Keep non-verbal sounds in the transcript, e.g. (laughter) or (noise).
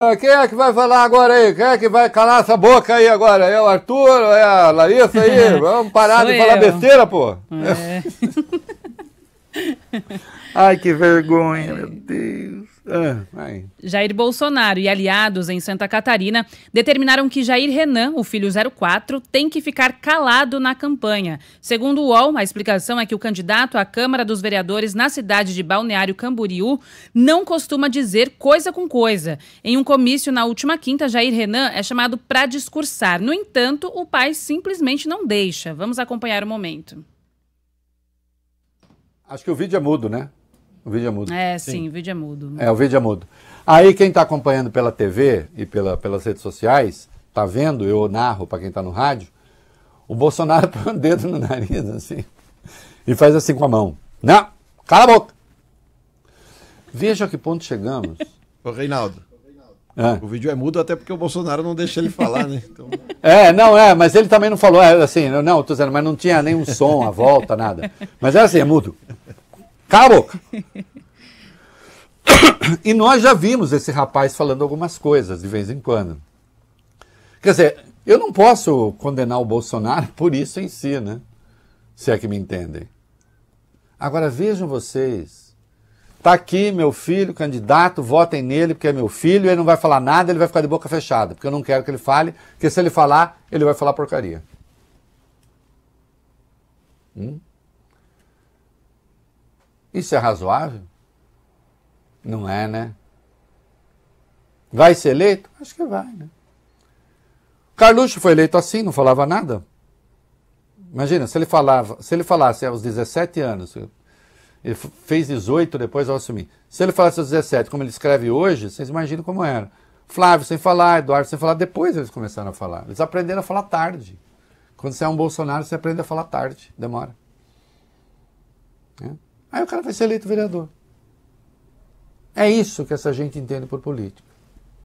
Ah, quem é que vai falar agora aí? Quem é que vai calar essa boca aí agora? É o Arthur? É a Larissa aí? (laughs) Vamos parar de eu. falar besteira, pô. É. (laughs) Ai, que vergonha, meu Deus. É, Jair Bolsonaro e aliados em Santa Catarina determinaram que Jair Renan, o filho 04, tem que ficar calado na campanha. Segundo o UOL, a explicação é que o candidato à Câmara dos Vereadores na cidade de Balneário Camboriú não costuma dizer coisa com coisa. Em um comício na última quinta, Jair Renan é chamado para discursar. No entanto, o pai simplesmente não deixa. Vamos acompanhar o momento. Acho que o vídeo é mudo, né? O vídeo é mudo. É, sim, sim o vídeo é mudo. É, o vídeo é mudo. Aí quem está acompanhando pela TV e pela, pelas redes sociais, tá vendo, eu narro para quem está no rádio, o Bolsonaro (laughs) põe o dedo no nariz, assim, e faz assim com a mão. Não, cala a boca! Veja a que ponto chegamos. (laughs) Ô, Reinaldo. É. O vídeo é mudo até porque o Bolsonaro não deixa ele falar, né? Então... (laughs) É, não, é, mas ele também não falou, é, assim, não, tô dizendo, mas não tinha nenhum som à volta, nada. Mas é assim, é mudo. Cabo! (coughs) e nós já vimos esse rapaz falando algumas coisas de vez em quando. Quer dizer, eu não posso condenar o Bolsonaro (laughs) por isso em si, né? Se é que me entendem. Agora vejam vocês. Tá aqui meu filho, candidato, votem nele porque é meu filho, ele não vai falar nada, ele vai ficar de boca fechada, porque eu não quero que ele fale, porque se ele falar, ele vai falar porcaria. Hum? Isso é razoável? Não é, né? Vai ser eleito? Acho que vai, né? Carluxo foi eleito assim, não falava nada. Imagina, se ele, falava, se ele falasse aos 17 anos, ele fez 18 depois ao assumir. Se ele falasse aos 17, como ele escreve hoje, vocês imaginam como era. Flávio sem falar, Eduardo sem falar, depois eles começaram a falar. Eles aprenderam a falar tarde. Quando você é um Bolsonaro, você aprende a falar tarde, demora. É. Aí o cara vai ser eleito vereador. É isso que essa gente entende por política.